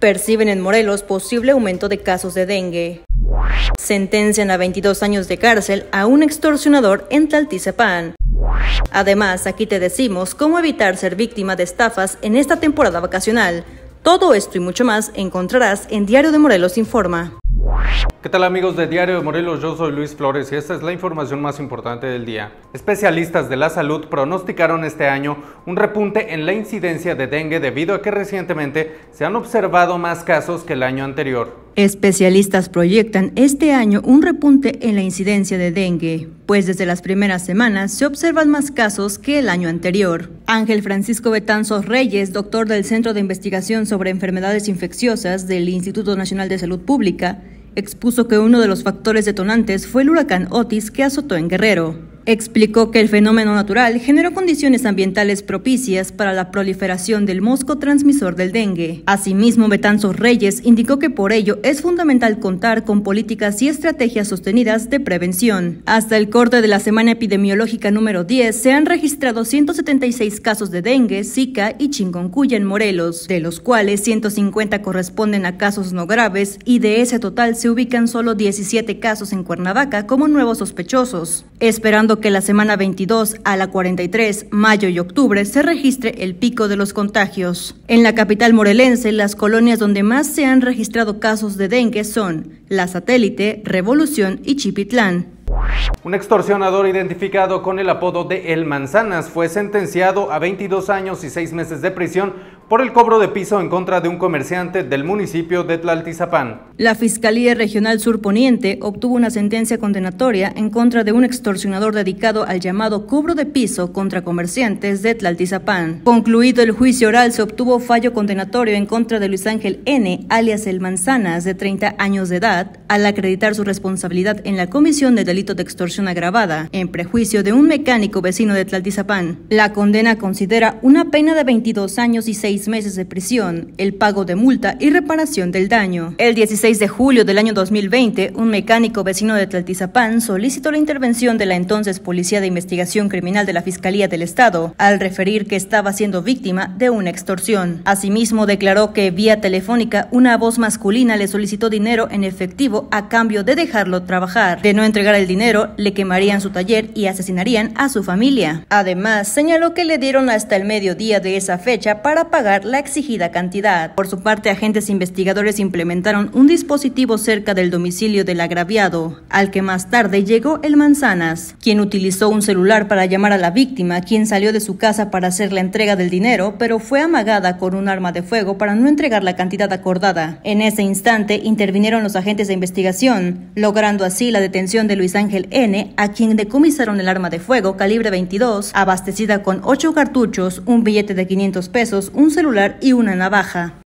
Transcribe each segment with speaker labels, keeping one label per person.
Speaker 1: Perciben en Morelos posible aumento de casos de dengue. Sentencian a 22 años de cárcel a un extorsionador en Taltizapán. Además, aquí te decimos cómo evitar ser víctima de estafas en esta temporada vacacional. Todo esto y mucho más encontrarás en Diario de Morelos Informa.
Speaker 2: ¿Qué tal amigos de Diario de Morelos? Yo soy Luis Flores y esta es la información más importante del día. Especialistas de la salud pronosticaron este año un repunte en la incidencia de dengue debido a que recientemente se han observado más casos que el año anterior.
Speaker 1: Especialistas proyectan este año un repunte en la incidencia de dengue, pues desde las primeras semanas se observan más casos que el año anterior. Ángel Francisco Betanzos Reyes, doctor del Centro de Investigación sobre Enfermedades Infecciosas del Instituto Nacional de Salud Pública, Expuso que uno de los factores detonantes fue el huracán Otis que azotó en Guerrero. Explicó que el fenómeno natural generó condiciones ambientales propicias para la proliferación del mosco transmisor del dengue. Asimismo, Betanzos Reyes indicó que por ello es fundamental contar con políticas y estrategias sostenidas de prevención. Hasta el corte de la semana epidemiológica número 10 se han registrado 176 casos de dengue, Zika y chingoncuya en Morelos, de los cuales 150 corresponden a casos no graves y de ese total se ubican solo 17 casos en Cuernavaca como nuevos sospechosos. Esperando que la semana 22 a la 43, mayo y octubre, se registre el pico de los contagios. En la capital morelense, las colonias donde más se han registrado casos de dengue son La Satélite, Revolución y Chipitlán.
Speaker 2: Un extorsionador identificado con el apodo de El Manzanas fue sentenciado a 22 años y 6 meses de prisión por el cobro de piso en contra de un comerciante del municipio de Tlaltizapán.
Speaker 1: La Fiscalía Regional Surponiente obtuvo una sentencia condenatoria en contra de un extorsionador dedicado al llamado cobro de piso contra comerciantes de Tlaltizapán. Concluido el juicio oral, se obtuvo fallo condenatorio en contra de Luis Ángel N., alias El Manzanas, de 30 años de edad, al acreditar su responsabilidad en la comisión de delito de extorsión agravada, en prejuicio de un mecánico vecino de Tlaltizapán. La condena considera una pena de 22 años y seis meses de prisión, el pago de multa y reparación del daño. El 16 de julio del año 2020, un mecánico vecino de Tlaltizapán solicitó la intervención de la entonces Policía de Investigación Criminal de la Fiscalía del Estado, al referir que estaba siendo víctima de una extorsión. Asimismo, declaró que vía telefónica una voz masculina le solicitó dinero en efectivo a cambio de dejarlo trabajar. De no entregar el dinero, le quemarían su taller y asesinarían a su familia. Además, señaló que le dieron hasta el mediodía de esa fecha para pagar la exigida cantidad. Por su parte, agentes investigadores implementaron un dispositivo cerca del domicilio del agraviado, al que más tarde llegó el Manzanas, quien utilizó un celular para llamar a la víctima, quien salió de su casa para hacer la entrega del dinero, pero fue amagada con un arma de fuego para no entregar la cantidad acordada. En ese instante intervinieron los agentes de investigación, logrando así la detención de Luis Ángel N., a quien decomisaron el arma de fuego calibre 22, abastecida con 8 cartuchos, un billete de 500 pesos, un celular y una navaja.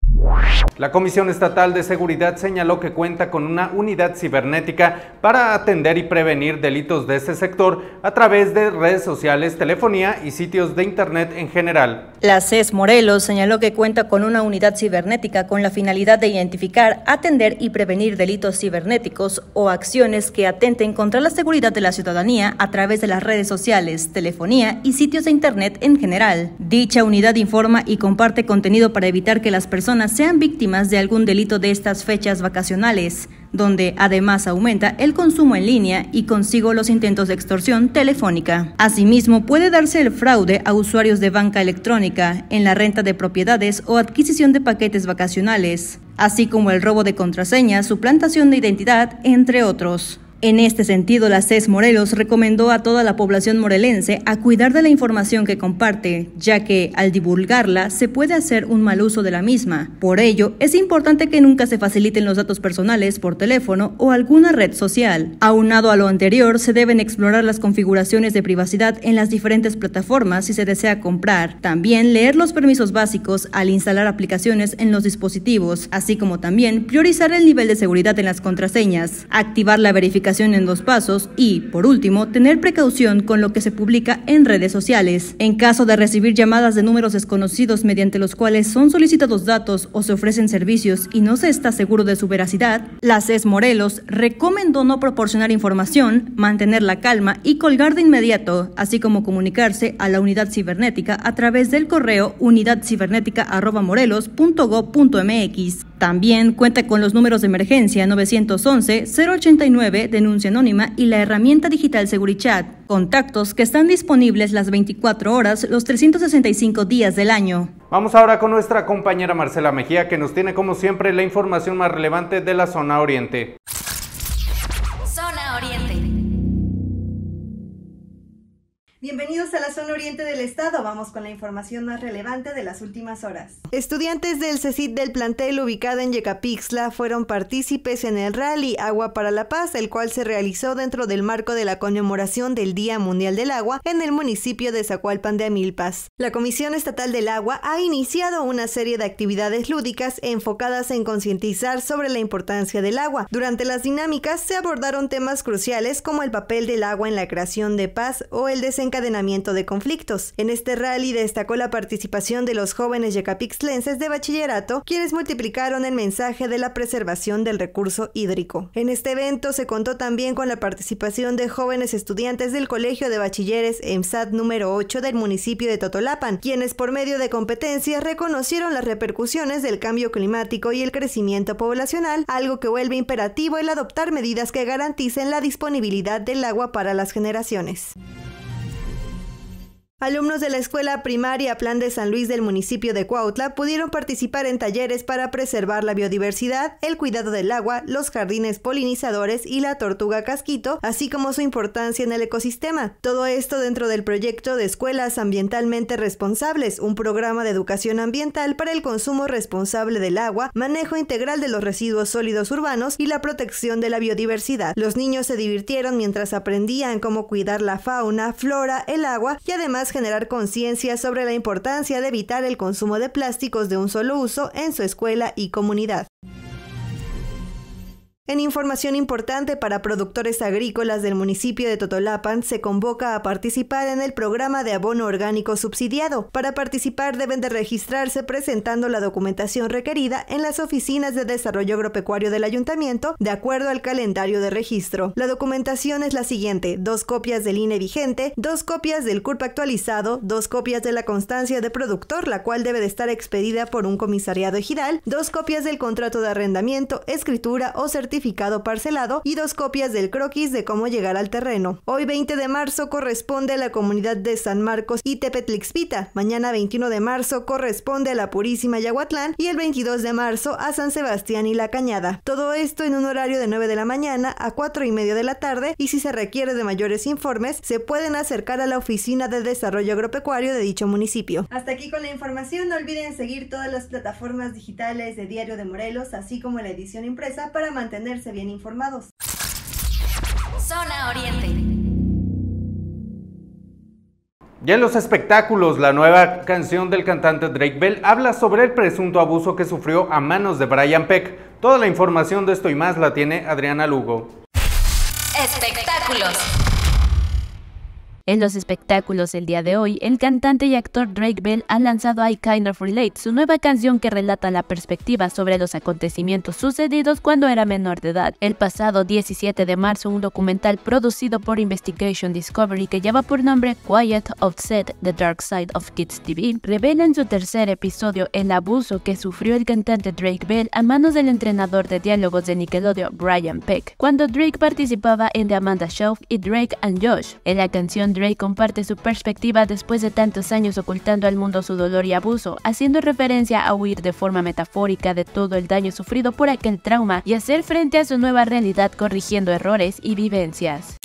Speaker 2: La Comisión Estatal de Seguridad señaló que cuenta con una unidad cibernética para atender y prevenir delitos de este sector a través de redes sociales, telefonía y sitios de Internet en general.
Speaker 1: La CES Morelos señaló que cuenta con una unidad cibernética con la finalidad de identificar, atender y prevenir delitos cibernéticos o acciones que atenten contra la seguridad de la ciudadanía a través de las redes sociales, telefonía y sitios de Internet en general. Dicha unidad informa y comparte contenido para evitar que las personas sean víctimas de algún delito de estas fechas vacacionales, donde además aumenta el consumo en línea y consigo los intentos de extorsión telefónica. Asimismo, puede darse el fraude a usuarios de banca electrónica en la renta de propiedades o adquisición de paquetes vacacionales, así como el robo de contraseñas, suplantación de identidad, entre otros. En este sentido, la CES Morelos recomendó a toda la población morelense a cuidar de la información que comparte, ya que al divulgarla se puede hacer un mal uso de la misma. Por ello, es importante que nunca se faciliten los datos personales por teléfono o alguna red social. Aunado a lo anterior, se deben explorar las configuraciones de privacidad en las diferentes plataformas si se desea comprar. También leer los permisos básicos al instalar aplicaciones en los dispositivos, así como también priorizar el nivel de seguridad en las contraseñas, activar la verificación en dos pasos y, por último, tener precaución con lo que se publica en redes sociales. En caso de recibir llamadas de números desconocidos mediante los cuales son solicitados datos o se ofrecen servicios y no se está seguro de su veracidad, la CES Morelos recomendó no proporcionar información, mantener la calma y colgar de inmediato, así como comunicarse a la unidad cibernética a través del correo unidadcibernética.morelos.gov.mx. También cuenta con los números de emergencia 911-089, denuncia anónima y la herramienta digital Segurichat, contactos que están disponibles las 24 horas, los 365 días del año.
Speaker 2: Vamos ahora con nuestra compañera Marcela Mejía, que nos tiene como siempre la información más relevante de la zona oriente.
Speaker 3: Bienvenidos a la zona oriente del estado. Vamos con la información más relevante de las últimas horas. Estudiantes del CECIT del plantel ubicado en Yecapixtla fueron partícipes en el rally Agua para la Paz, el cual se realizó dentro del marco de la conmemoración del Día Mundial del Agua en el municipio de Zacualpan de Amilpas. La Comisión Estatal del Agua ha iniciado una serie de actividades lúdicas enfocadas en concientizar sobre la importancia del agua. Durante las dinámicas se abordaron temas cruciales como el papel del agua en la creación de paz o el desencadenamiento encadenamiento de conflictos. En este rally destacó la participación de los jóvenes yecapixlenses de bachillerato, quienes multiplicaron el mensaje de la preservación del recurso hídrico. En este evento se contó también con la participación de jóvenes estudiantes del Colegio de Bachilleres EMSAT número 8 del municipio de Totolapan, quienes por medio de competencias reconocieron las repercusiones del cambio climático y el crecimiento poblacional, algo que vuelve imperativo el adoptar medidas que garanticen la disponibilidad del agua para las generaciones. Alumnos de la Escuela Primaria Plan de San Luis del municipio de Cuautla pudieron participar en talleres para preservar la biodiversidad, el cuidado del agua, los jardines polinizadores y la tortuga casquito, así como su importancia en el ecosistema. Todo esto dentro del proyecto de Escuelas Ambientalmente Responsables, un programa de educación ambiental para el consumo responsable del agua, manejo integral de los residuos sólidos urbanos y la protección de la biodiversidad. Los niños se divirtieron mientras aprendían cómo cuidar la fauna, flora, el agua y además generar conciencia sobre la importancia de evitar el consumo de plásticos de un solo uso en su escuela y comunidad. En información importante para productores agrícolas del municipio de Totolapan, se convoca a participar en el programa de abono orgánico subsidiado. Para participar deben de registrarse presentando la documentación requerida en las oficinas de desarrollo agropecuario del ayuntamiento, de acuerdo al calendario de registro. La documentación es la siguiente, dos copias del INE vigente, dos copias del CURP actualizado, dos copias de la constancia de productor, la cual debe de estar expedida por un comisariado ejidal, dos copias del contrato de arrendamiento, escritura o certificado certificado parcelado y dos copias del croquis de cómo llegar al terreno. Hoy 20 de marzo corresponde a la comunidad de San Marcos y Tepetlixpita, mañana 21 de marzo corresponde a la Purísima Yaguatlán y el 22 de marzo a San Sebastián y La Cañada. Todo esto en un horario de 9 de la mañana a 4 y media de la tarde y si se requiere de mayores informes se pueden acercar a la Oficina de Desarrollo Agropecuario de dicho municipio. Hasta aquí con la información, no olviden seguir todas las plataformas digitales de Diario de Morelos, así como la edición impresa para mantener bien informados. Zona Oriente.
Speaker 2: Y en los espectáculos, la nueva canción del cantante Drake Bell habla sobre el presunto abuso que sufrió a manos de Brian Peck. Toda la información de esto y más la tiene Adriana Lugo.
Speaker 4: Espectáculos. En los espectáculos del día de hoy, el cantante y actor Drake Bell ha lanzado I Kind of Relate, su nueva canción que relata la perspectiva sobre los acontecimientos sucedidos cuando era menor de edad. El pasado 17 de marzo, un documental producido por Investigation Discovery que lleva por nombre Quiet Offset, The Dark Side of Kids TV, revela en su tercer episodio el abuso que sufrió el cantante Drake Bell a manos del entrenador de diálogos de Nickelodeon, Brian Peck, cuando Drake participaba en The Amanda Show y Drake and Josh. En la canción Dre comparte su perspectiva después de tantos años ocultando al mundo su dolor y abuso, haciendo referencia a huir de forma metafórica de todo el daño sufrido por aquel trauma y hacer frente a su nueva realidad corrigiendo errores y vivencias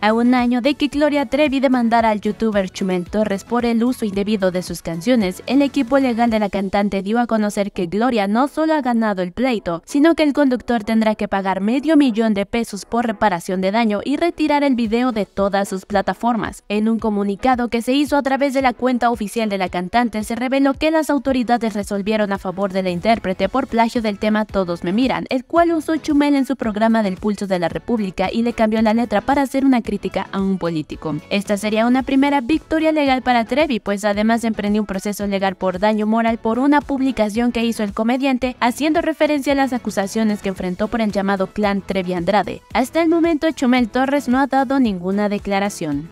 Speaker 4: a un año de que Gloria Trevi demandara al youtuber Chumel Torres por el uso indebido de sus canciones, el equipo legal de la cantante dio a conocer que Gloria no solo ha ganado el pleito, sino que el conductor tendrá que pagar medio millón de pesos por reparación de daño y retirar el video de todas sus plataformas. En un comunicado que se hizo a través de la cuenta oficial de la cantante, se reveló que las autoridades resolvieron a favor de la intérprete por plagio del tema Todos me miran, el cual usó Chumel en su programa del Pulso de la República y le cambió la letra para hacer una crítica a un político. Esta sería una primera victoria legal para Trevi, pues además emprendió un proceso legal por daño moral por una publicación que hizo el comediante, haciendo referencia a las acusaciones que enfrentó por el llamado clan Trevi Andrade. Hasta el momento, Chumel Torres no ha dado ninguna declaración.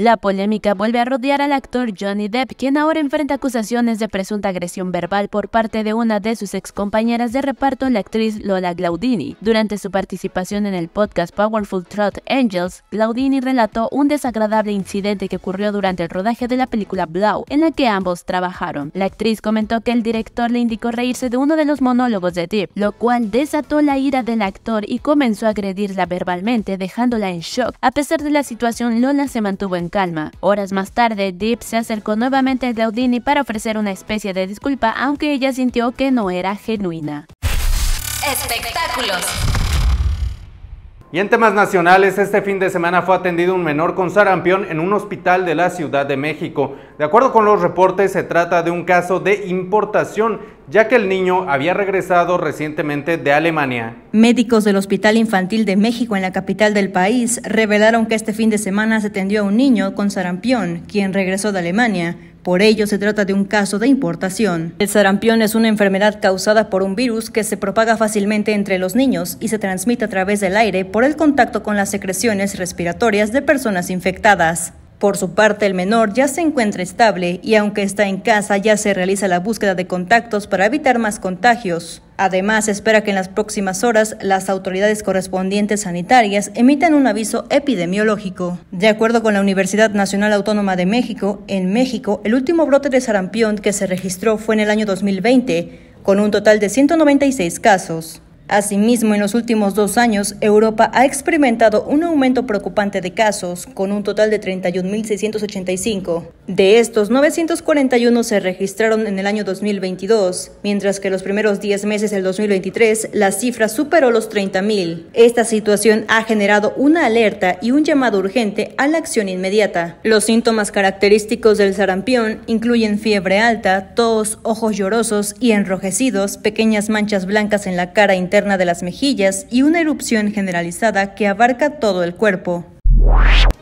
Speaker 4: La polémica vuelve a rodear al actor Johnny Depp, quien ahora enfrenta acusaciones de presunta agresión verbal por parte de una de sus excompañeras de reparto, la actriz Lola Glaudini. Durante su participación en el podcast Powerful Trot Angels, Glaudini relató un desagradable incidente que ocurrió durante el rodaje de la película Blau, en la que ambos trabajaron. La actriz comentó que el director le indicó reírse de uno de los monólogos de Depp, lo cual desató la ira del actor y comenzó a agredirla verbalmente, dejándola en shock. A pesar de la situación, Lola se mantuvo en calma. Horas más tarde, Deep se acercó nuevamente a Laudini para ofrecer una especie de disculpa, aunque ella sintió que no era genuina. Espectáculos.
Speaker 2: Y en temas nacionales, este fin de semana fue atendido un menor con sarampión en un hospital de la Ciudad de México. De acuerdo con los reportes, se trata de un caso de importación ya que el niño había regresado recientemente de Alemania.
Speaker 1: Médicos del Hospital Infantil de México en la capital del país revelaron que este fin de semana se atendió a un niño con sarampión, quien regresó de Alemania. Por ello, se trata de un caso de importación. El sarampión es una enfermedad causada por un virus que se propaga fácilmente entre los niños y se transmite a través del aire por el contacto con las secreciones respiratorias de personas infectadas. Por su parte, el menor ya se encuentra estable y aunque está en casa ya se realiza la búsqueda de contactos para evitar más contagios. Además, espera que en las próximas horas las autoridades correspondientes sanitarias emitan un aviso epidemiológico. De acuerdo con la Universidad Nacional Autónoma de México, en México el último brote de sarampión que se registró fue en el año 2020, con un total de 196 casos. Asimismo, en los últimos dos años, Europa ha experimentado un aumento preocupante de casos, con un total de 31.685. De estos, 941 se registraron en el año 2022, mientras que los primeros 10 meses del 2023 la cifra superó los 30.000. Esta situación ha generado una alerta y un llamado urgente a la acción inmediata. Los síntomas característicos del sarampión incluyen fiebre alta, tos, ojos llorosos y enrojecidos, pequeñas manchas blancas en la cara interna, de las mejillas y una erupción generalizada que abarca todo el cuerpo.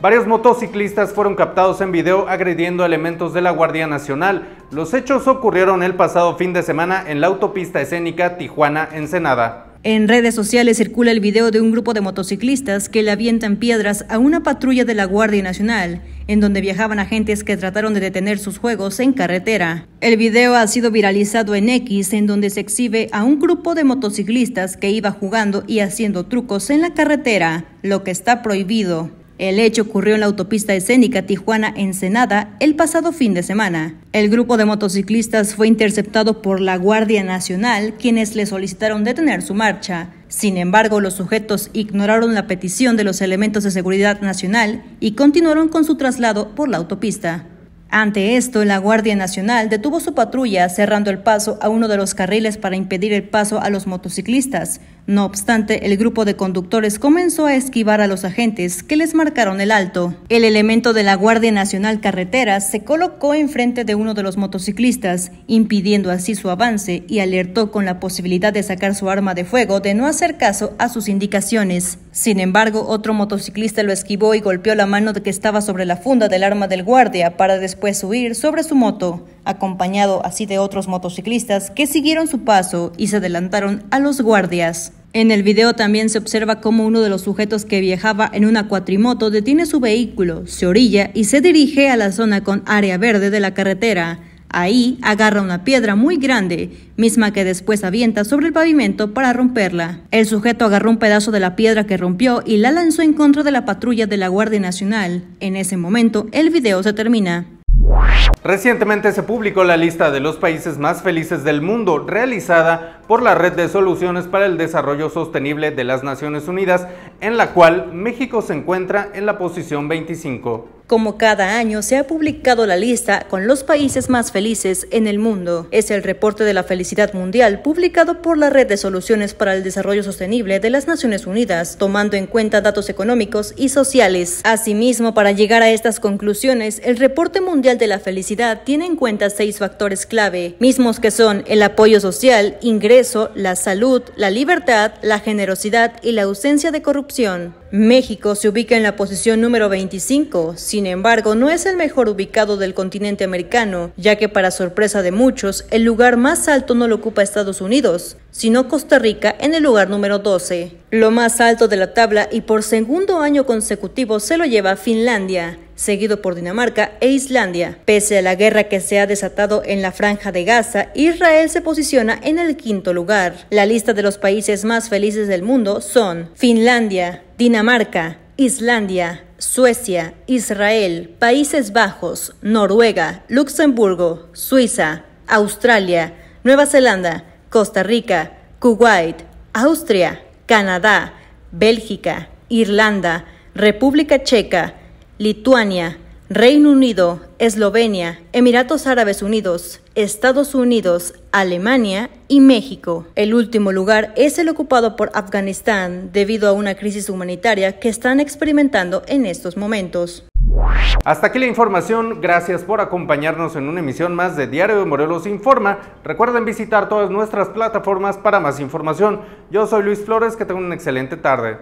Speaker 2: Varios motociclistas fueron captados en video agrediendo elementos de la Guardia Nacional. Los hechos ocurrieron el pasado fin de semana en la autopista escénica Tijuana-Ensenada.
Speaker 1: En redes sociales circula el video de un grupo de motociclistas que le avientan piedras a una patrulla de la Guardia Nacional, en donde viajaban agentes que trataron de detener sus juegos en carretera. El video ha sido viralizado en X, en donde se exhibe a un grupo de motociclistas que iba jugando y haciendo trucos en la carretera, lo que está prohibido. El hecho ocurrió en la autopista escénica Tijuana-Ensenada el pasado fin de semana. El grupo de motociclistas fue interceptado por la Guardia Nacional, quienes le solicitaron detener su marcha. Sin embargo, los sujetos ignoraron la petición de los elementos de seguridad nacional y continuaron con su traslado por la autopista. Ante esto, la Guardia Nacional detuvo su patrulla cerrando el paso a uno de los carriles para impedir el paso a los motociclistas, no obstante, el grupo de conductores comenzó a esquivar a los agentes que les marcaron el alto. El elemento de la Guardia Nacional Carretera se colocó enfrente de uno de los motociclistas, impidiendo así su avance y alertó con la posibilidad de sacar su arma de fuego de no hacer caso a sus indicaciones. Sin embargo, otro motociclista lo esquivó y golpeó la mano que estaba sobre la funda del arma del guardia para después huir sobre su moto, acompañado así de otros motociclistas que siguieron su paso y se adelantaron a los guardias. En el video también se observa cómo uno de los sujetos que viajaba en una cuatrimoto detiene su vehículo, se orilla y se dirige a la zona con área verde de la carretera. Ahí agarra una piedra muy grande, misma que después avienta sobre el pavimento para romperla. El sujeto agarró un pedazo de la piedra que rompió y la lanzó en contra de la patrulla de la Guardia Nacional. En ese momento, el video se termina.
Speaker 2: Recientemente se publicó la lista de los países más felices del mundo, realizada por la Red de Soluciones para el Desarrollo Sostenible de las Naciones Unidas, en la cual México se encuentra en la posición 25.
Speaker 1: Como cada año, se ha publicado la lista con los países más felices en el mundo. Es el reporte de la felicidad mundial publicado por la Red de Soluciones para el Desarrollo Sostenible de las Naciones Unidas, tomando en cuenta datos económicos y sociales. Asimismo, para llegar a estas conclusiones, el reporte mundial de la felicidad tiene en cuenta seis factores clave, mismos que son el apoyo social, ingreso, la salud, la libertad, la generosidad y la ausencia de corrupción. México se ubica en la posición número 25, sin embargo, no es el mejor ubicado del continente americano, ya que para sorpresa de muchos, el lugar más alto no lo ocupa Estados Unidos, sino Costa Rica en el lugar número 12. Lo más alto de la tabla y por segundo año consecutivo se lo lleva Finlandia, seguido por Dinamarca e Islandia. Pese a la guerra que se ha desatado en la franja de Gaza, Israel se posiciona en el quinto lugar. La lista de los países más felices del mundo son Finlandia, Dinamarca, Islandia, Suecia, Israel, Países Bajos, Noruega, Luxemburgo, Suiza, Australia, Nueva Zelanda, Costa Rica, Kuwait, Austria, Canadá, Bélgica, Irlanda, República Checa, Lituania, Reino Unido, Eslovenia, Emiratos Árabes Unidos, Estados Unidos, Alemania y México. El último lugar es el ocupado por Afganistán debido a una crisis humanitaria que están experimentando en estos momentos.
Speaker 2: Hasta aquí la información, gracias por acompañarnos en una emisión más de Diario de Morelos Informa. Recuerden visitar todas nuestras plataformas para más información. Yo soy Luis Flores, que tengan una excelente tarde.